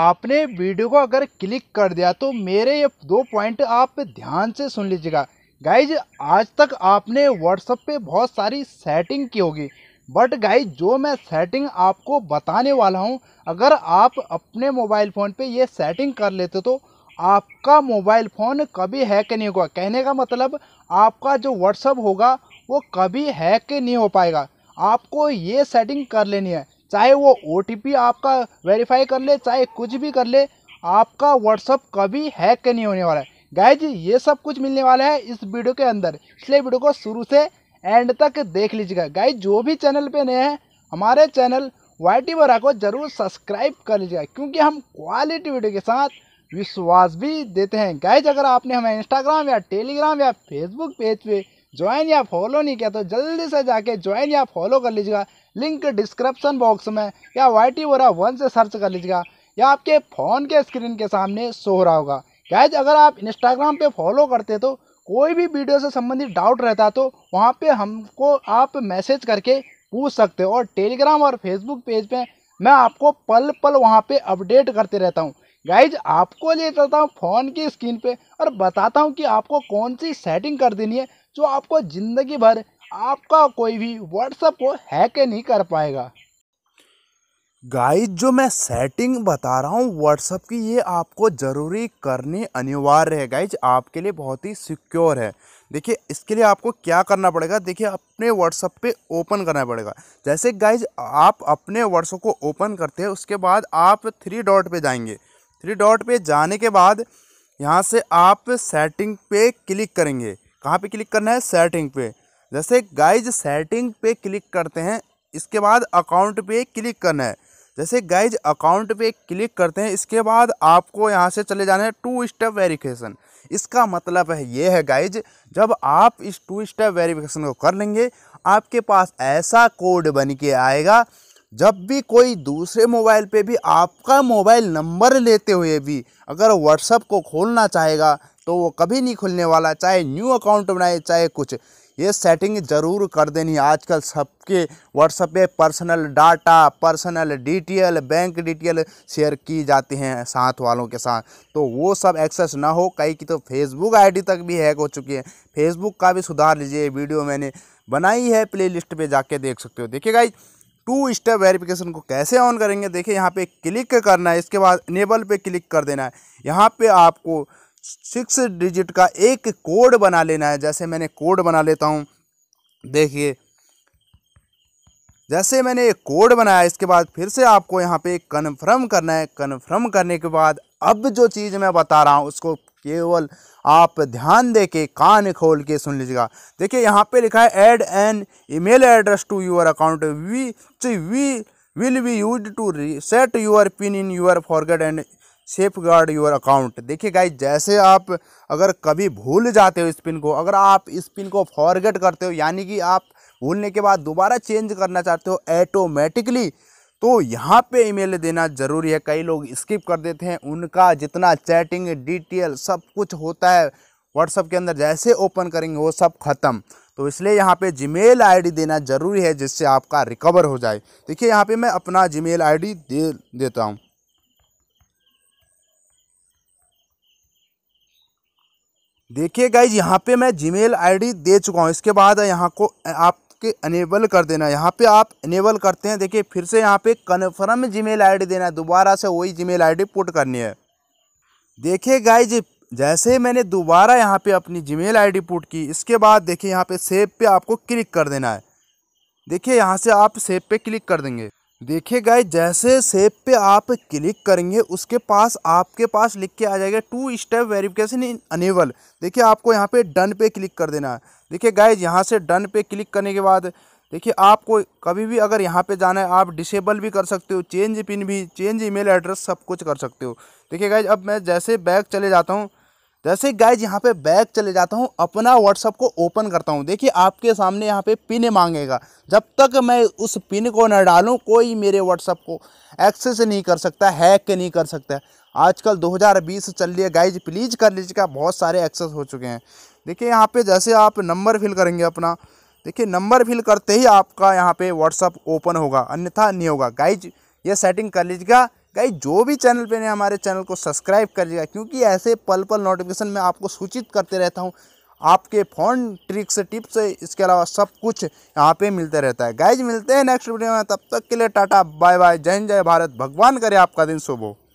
आपने वीडियो को अगर क्लिक कर दिया तो मेरे ये दो पॉइंट आप ध्यान से सुन लीजिएगा गाइज आज तक आपने व्हाट्सअप पे बहुत सारी सेटिंग की होगी बट गाइज जो मैं सेटिंग आपको बताने वाला हूँ अगर आप अपने मोबाइल फ़ोन पे ये सेटिंग कर लेते तो आपका मोबाइल फ़ोन कभी हैक नहीं होगा कहने का मतलब आपका जो व्हाट्सअप होगा वो कभी हैक नहीं हो पाएगा आपको ये सेटिंग कर लेनी है चाहे वो ओ आपका वेरीफाई कर ले चाहे कुछ भी कर ले आपका व्हाट्सअप कभी हैक नहीं होने वाला है जी ये सब कुछ मिलने वाला है इस वीडियो के अंदर इसलिए वीडियो को शुरू से एंड तक देख लीजिएगा गाय जो भी चैनल पे नए हैं हमारे चैनल वाई टी वरा को ज़रूर सब्सक्राइब कर लीजिएगा क्योंकि हम क्वालिटी वीडियो के साथ विश्वास भी देते हैं गायज अगर आपने हमें इंस्टाग्राम या टेलीग्राम या फेसबुक पेज पे ज्वाइन या फॉलो नहीं किया तो जल्दी से जाके ज्वाइन या फॉलो कर लीजिएगा लिंक डिस्क्रिप्शन बॉक्स में या वाई टी वोरा वन से सर्च कर लीजिएगा या आपके फ़ोन के स्क्रीन के सामने शो हो रहा होगा गैज अगर आप इंस्टाग्राम पे फॉलो करते तो कोई भी वीडियो से संबंधित डाउट रहता तो वहाँ पे हमको आप मैसेज करके पूछ सकते हो और टेलीग्राम और फेसबुक पेज पे मैं आपको पल पल वहाँ पे अपडेट करते रहता हूँ गाइज आपको ले चलता हूँ फ़ोन की स्क्रीन पे और बताता हूँ कि आपको कौन सी सेटिंग कर देनी है जो आपको ज़िंदगी भर आपका कोई भी व्हाट्सएप को हैक नहीं कर पाएगा गाइस जो मैं सेटिंग बता रहा हूँ व्हाट्सअप की ये आपको ज़रूरी करनी अनिवार्य है गाइज आपके लिए बहुत ही सिक्योर है देखिए इसके लिए आपको क्या करना पड़ेगा देखिए अपने व्हाट्सअप पे ओपन करना पड़ेगा जैसे गाइज आप अपने व्हाट्सअप को ओपन करते हैं उसके बाद आप थ्री डॉट पे जाएंगे थ्री डॉट पे जाने के बाद यहाँ से आप सेटिंग पे क्लिक करेंगे कहाँ पर क्लिक करना है सेटिंग पे जैसे गाइज सेटिंग पे क्लिक करते हैं इसके बाद अकाउंट पे क्लिक करना है जैसे गाइज अकाउंट पे क्लिक करते हैं इसके बाद आपको यहाँ से चले जाना है टू स्टेप वेरिफिकेशन इसका मतलब है ये है गाइज जब आप इस टू स्टेप वेरिफिकेशन को कर लेंगे आपके पास ऐसा कोड बन के आएगा जब भी कोई दूसरे मोबाइल पे भी आपका मोबाइल नंबर लेते हुए भी अगर व्हाट्सअप को खोलना चाहेगा तो वो कभी नहीं खुलने वाला चाहे न्यू अकाउंट बनाए चाहे कुछ ये सेटिंग ज़रूर कर देनी आजकल सबके व्हाट्सएप पे personal data personal detail bank detail share की जाती हैं साथ वालों के साथ तो वो सब एक्सेस ना हो कई की तो फेसबुक आईडी तक भी हैक हो चुकी है फेसबुक का भी सुधार लीजिए वीडियो मैंने बनाई है प्लेलिस्ट पे जाके देख सकते हो देखिए गाई टू स्टेप वेरिफिकेशन को कैसे ऑन करेंगे देखिए यहाँ पे क्लिक करना है इसके बाद नेबल पे क्लिक कर देना है यहाँ पे आपको सिक्स डिजिट का एक कोड बना लेना है जैसे मैंने कोड बना लेता हूँ देखिए जैसे मैंने एक कोड बनाया इसके बाद फिर से आपको यहाँ पे कन्फर्म करना है कन्फर्म करने के बाद अब जो चीज़ मैं बता रहा हूँ उसको केवल आप ध्यान दे के कान खोल के सुन लीजिएगा देखिए यहाँ पे लिखा है add an email address to your account we we will be use to reset your PIN in your forget and safeguard your account देखिए गाइज जैसे आप अगर कभी भूल जाते हो इस पिन को अगर आप इस पिन को फॉरगेट करते हो यानी कि आप भूलने के बाद दोबारा चेंज करना चाहते हो ऐटोमेटिकली तो यहाँ पे ईमेल देना ज़रूरी है कई लोग स्किप कर देते हैं उनका जितना चैटिंग डिटेल सब कुछ होता है व्हाट्सअप के अंदर जैसे ओपन करेंगे वो सब ख़त्म तो इसलिए यहाँ पे जीमेल आईडी देना ज़रूरी है जिससे आपका रिकवर हो जाए देखिए यहाँ पे मैं अपना जीमेल आईडी दे देता हूँ देखिए गाइज यहाँ पे मैं जीमेल आईडी दे चुका हूँ इसके बाद यहाँ को आपके अनेबल कर देना यहाँ पे आप अनेबल करते हैं देखिए फिर से यहाँ पे कन्फर्म जीमेल आईडी देना है दोबारा से वही जीमेल आईडी पुट करनी है देखिए गाइज जैसे मैंने दोबारा यहाँ पे अपनी जीमेल आईडी पुट की इसके बाद देखिए यहाँ पे सेव पे आपको क्लिक कर देना है देखिए यहाँ से आप सेव पे क्लिक कर देंगे देखिए गाय जैसे सेब पे आप क्लिक करेंगे उसके पास आपके पास लिख के आ जाएगा two step verification in enable देखिए आपको यहाँ पे डन पे क्लिक कर देना है देखिए गाय यहाँ से डन पे क्लिक करने के बाद देखिए आपको कभी भी अगर यहाँ पे जाना है आप डिसेबल भी कर सकते हो चेंज पिन भी चेंज ईमेल एड्रेस सब कुछ कर सकते हो देखिए गाइज अब मैं जैसे बैग चले जाता हूँ जैसे तो गाइज यहाँ पे बैग चले जाता हूँ अपना व्हाट्सअप को ओपन करता हूँ देखिए आपके सामने यहाँ पे पिन मांगेगा जब तक मैं उस पिन को न डालूँ कोई मेरे व्हाट्सअप को एक्सेस नहीं कर सकता हैक नहीं कर सकता आजकल 2020 चल रही है गाइज प्लीज़ कर लीजिएगा बहुत सारे एक्सेस हो चुके हैं देखिए यहाँ पे जैसे आप नंबर फिल करेंगे अपना देखिए नंबर फिल करते ही आपका यहाँ पर व्हाट्सअप ओपन होगा अन्यथा नहीं होगा गाइज ये सेटिंग कर लीजिएगा गई जो भी चैनल पे नहीं हमारे चैनल को सब्सक्राइब करिएगा क्योंकि ऐसे पल पल नोटिफिकेशन मैं आपको सूचित करते रहता हूँ आपके फ़ोन ट्रिक्स टिप्स इसके अलावा सब कुछ यहाँ पे मिलते रहता है गाइज मिलते हैं नेक्स्ट वीडियो में तब तक के लिए टाटा बाय बाय जय जय भारत भगवान करे आपका दिन शुभ हो